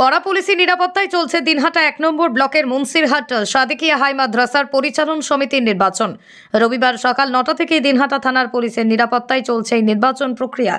কড়া পুলিশি নিরাপত্তায় চলছে দিনহাটা এক নম্বর ব্লকের মুন্সিরহাট সাদেকিয়া হাই মাদ্রাসার পরিচালন সমিতির নির্বাচন রবিবার সকাল নটা থেকে দিনহাটা থানার পুলিশের নিরাপত্তায় চলছে এই নির্বাচন প্রক্রিয়া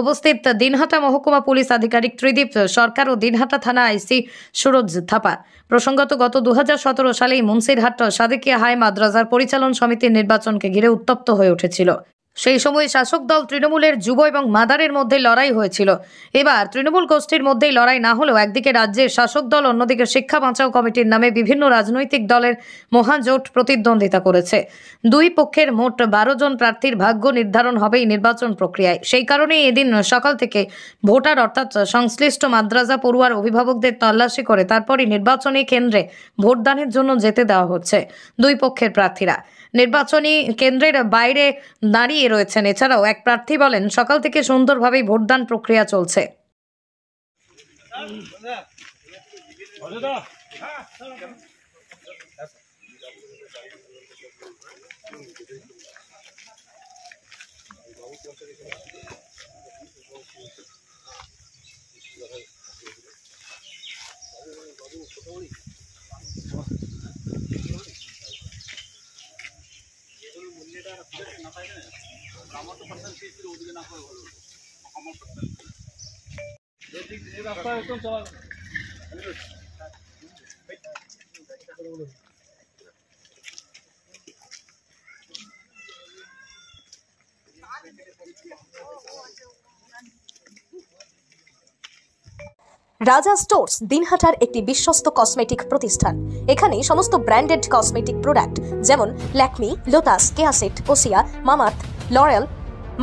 উপস্থিত দিনহাটা মহকুমা পুলিশ আধিকারিক ত্রিদীপ সরকার ও দিনহাটা থানা আইসি সুরজ থাপা প্রসঙ্গত গত দু সালেই মুন্সিরহাট সাদেকিয়া হাই মাদ্রাসার পরিচালন সমিতির নির্বাচনকে ঘিরে উত্তপ্ত হয়ে উঠেছিল সেই সময় শাসক দল তৃণমূলের যুব এবং মাদারের মধ্যে লড়াই হয়েছিল এবার তৃণমূল গোষ্ঠীর মধ্যেই লড়াই না হলেও একদিকে রাজ্যের শাসক দল অন্যদিকে শিক্ষা বাঁচাও কমিটির নামে বিভিন্ন রাজনৈতিক দলের মহাজোট প্রতিদ্বন্দ্বিতা করেছে দুই পক্ষের মোট বারো জন প্রার্থীর ভাগ্য নির্ধারণ হবে এই নির্বাচন প্রক্রিয়ায় সেই কারণে এদিন সকাল থেকে ভোটার অর্থাৎ সংশ্লিষ্ট মাদ্রাজা পড়ুয়ার অভিভাবকদের তল্লাশি করে তারপরই নির্বাচনী কেন্দ্রে ভোটদানের জন্য যেতে দেওয়া হচ্ছে দুই পক্ষের প্রার্থীরা নির্বাচনী কেন্দ্রের বাইরে দাঁড়িয়ে দাঁড়িয়ে রয়েছেন এছাড়াও এক প্রার্থী বলেন সকাল থেকে সুন্দরভাবেই ভোটদান প্রক্রিয়া চলছে রাজা স্টোর্স দিনহাটার একটি বিশ্বস্ত কসমেটিক প্রতিষ্ঠান এখানে সমস্ত ব্র্যান্ডেড কসমেটিক প্রোডাক্ট যেমন ল্যাকমি লোটাস কেয়াসেট ওসিয়া মামাত লরেল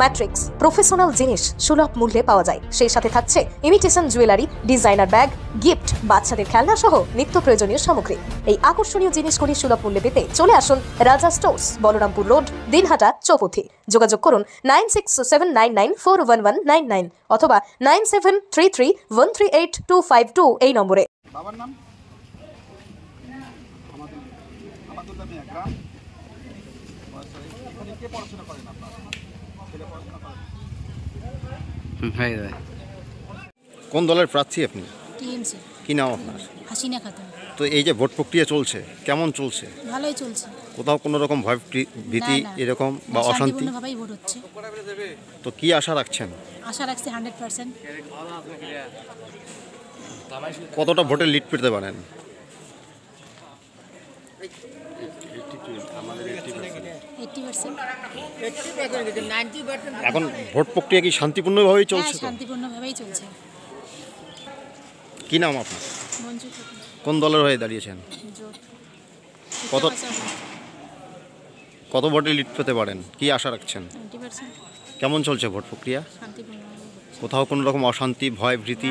ম্যাট্রিক্স প্রফেশনাল জিনিস সুলভ মূল্যে পাওয়া যায় সেই সাথে থাকছে imitation jewellery designer bag gift বাচ্চাদের খেলনা সহ নিত্য প্রয়োজনীয় সামগ্রী এই আকর্ষণীয় জিনিসগুলি সুলভ মূল্যে পেতে চলে আসুন রাজা স্টোর্স বলরামপুর রোড দিনহাটা চৌপথি যোগাযোগ করুন nine six seven nine nine four one one nine nine অথবা nine seven three three one three eight two five two এই নম্বরে বাবার নাম কোন দলের প্রার্থী আপনি কি নাম আপনার হাসিনা খাতুন তো এই যে ভোট প্রক্রিয়া চলছে কেমন চলছে ভালোই চলছে কোথাও কোনো রকম ভয় ভীতি এরকম বা অশান্তি ভোট হচ্ছে তো কি আশা রাখছেন আশা রাখছি হান্ড্রেড কতটা ভোটে লিড পেতে পারেন এখন ভোট প্রক্রিয়া কি শান্তিপূর্ণভাবেই হ্যাঁ, চলছে শান্তিপূর্ণভাবেই চলছে কি নাম আপনার কোন দলের হয়ে দাঁড়িয়েছেন কত কত ভোটে লিড পেতে পারেন কি আশা রাখছেন কেমন চলছে ভোট প্রক্রিয়া কোথাও কোনো রকম অশান্তি ভয় ভীতি